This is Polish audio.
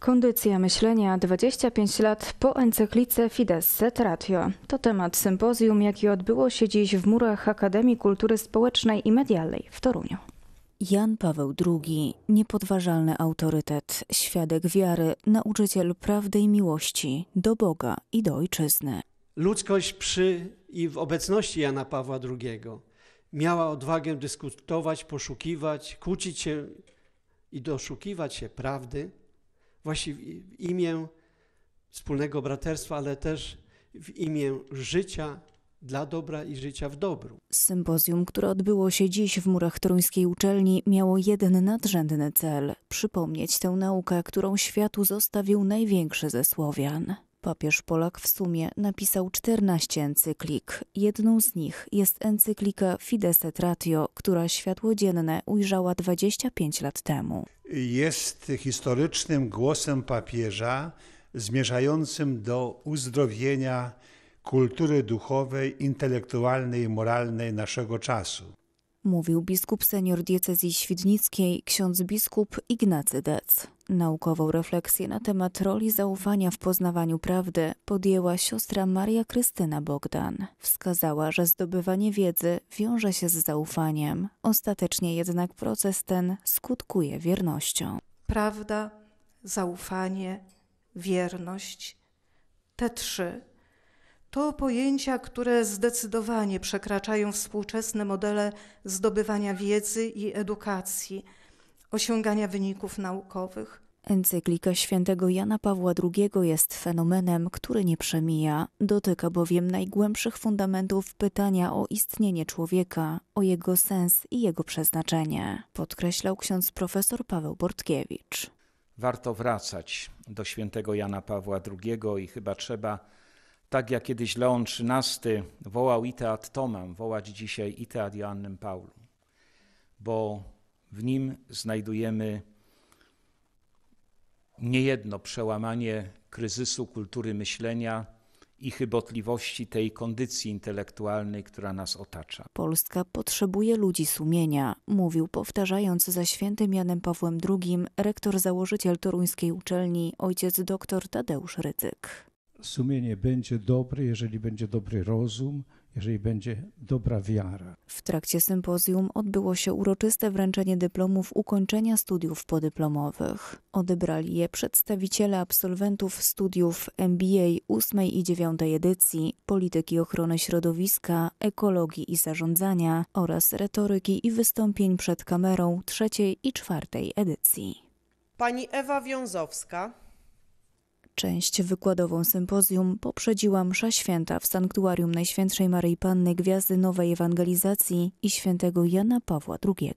Kondycja myślenia 25 lat po encyklice Fides et Ratio. To temat sympozjum, jakie odbyło się dziś w murach Akademii Kultury Społecznej i Medialnej w Toruniu. Jan Paweł II, niepodważalny autorytet, świadek wiary, nauczyciel prawdy i miłości do Boga i do ojczyzny. Ludzkość przy i w obecności Jana Pawła II miała odwagę dyskutować, poszukiwać, kłócić się i doszukiwać się prawdy właśnie w imię wspólnego braterstwa, ale też w imię życia dla dobra i życia w dobru. Sympozjum, które odbyło się dziś w murach Toruńskiej Uczelni, miało jeden nadrzędny cel przypomnieć tę naukę, którą światu zostawił największy ze Słowian. Papież Polak w sumie napisał 14 encyklik. Jedną z nich jest encyklika Fides et Ratio, która światło dzienne ujrzała 25 lat temu jest historycznym głosem papieża zmierzającym do uzdrowienia kultury duchowej, intelektualnej i moralnej naszego czasu mówił biskup senior diecezji świdnickiej ksiądz biskup Ignacy Dec. Naukową refleksję na temat roli zaufania w poznawaniu prawdy podjęła siostra Maria Krystyna Bogdan. Wskazała, że zdobywanie wiedzy wiąże się z zaufaniem, ostatecznie jednak proces ten skutkuje wiernością. Prawda, zaufanie, wierność te trzy to pojęcia, które zdecydowanie przekraczają współczesne modele zdobywania wiedzy i edukacji, osiągania wyników naukowych. Encyklika świętego Jana Pawła II jest fenomenem, który nie przemija, dotyka bowiem najgłębszych fundamentów pytania o istnienie człowieka, o jego sens i jego przeznaczenie, podkreślał ksiądz profesor Paweł Bortkiewicz. Warto wracać do świętego Jana Pawła II i chyba trzeba tak jak kiedyś Leon XIII wołał Iteat Tomem, wołać dzisiaj Iteat Joannem Paulu, bo w nim znajdujemy niejedno przełamanie kryzysu kultury myślenia i chybotliwości tej kondycji intelektualnej, która nas otacza. Polska potrzebuje ludzi sumienia, mówił powtarzając za świętym Janem Pawłem II rektor założyciel toruńskiej uczelni ojciec dr Tadeusz Rydzyk sumienie będzie dobre, jeżeli będzie dobry rozum, jeżeli będzie dobra wiara. W trakcie sympozjum odbyło się uroczyste wręczenie dyplomów ukończenia studiów podyplomowych. Odebrali je przedstawiciele absolwentów studiów MBA 8 i 9 edycji Polityki Ochrony Środowiska, Ekologii i Zarządzania oraz Retoryki i Wystąpień przed kamerą 3 i 4 edycji. Pani Ewa Wiązowska Część wykładową sympozjum poprzedziła msza święta w sanktuarium Najświętszej Maryi Panny Gwiazdy Nowej Ewangelizacji i świętego Jana Pawła II.